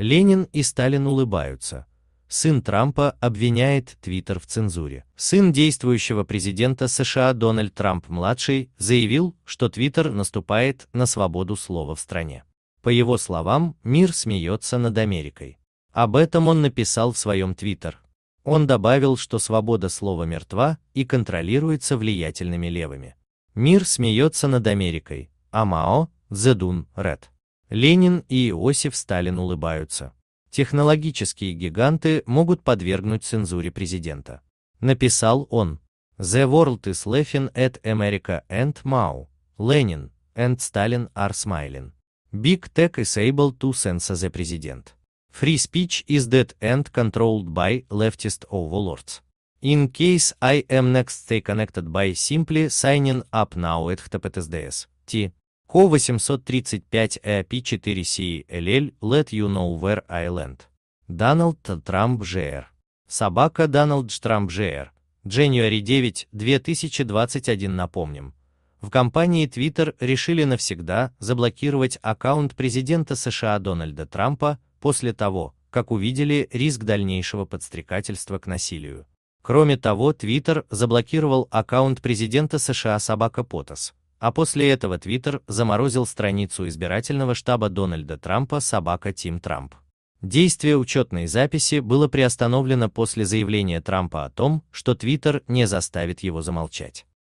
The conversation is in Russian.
Ленин и Сталин улыбаются. Сын Трампа обвиняет Твиттер в цензуре. Сын действующего президента США Дональд Трамп-младший заявил, что Твиттер наступает на свободу слова в стране. По его словам, мир смеется над Америкой. Об этом он написал в своем Твиттер. Он добавил, что свобода слова мертва и контролируется влиятельными левыми. Мир смеется над Америкой, а Мао, Зедун, Ред. Ленин и Иосиф Сталин улыбаются. Технологические гиганты могут подвергнуть цензуре президента. Написал он. The world is laughing at America and Mao, Lenin, and Stalin are smiling. Big Tech is able to censor the president. Free speech is dead and controlled by leftist overlords. In case I am next stay connected by simply signing up now at httptsds. T. HO 835 EAP4CE Let You Know Where Island. Donald Trump Jr. Собака Donald Trump Jr. January 9, 2021 напомним. В компании Twitter решили навсегда заблокировать аккаунт президента США Дональда Трампа после того, как увидели риск дальнейшего подстрекательства к насилию. Кроме того, Twitter заблокировал аккаунт президента США Собака Потас. А после этого Твиттер заморозил страницу избирательного штаба Дональда Трампа собака Тим Трамп. Действие учетной записи было приостановлено после заявления Трампа о том, что Твиттер не заставит его замолчать.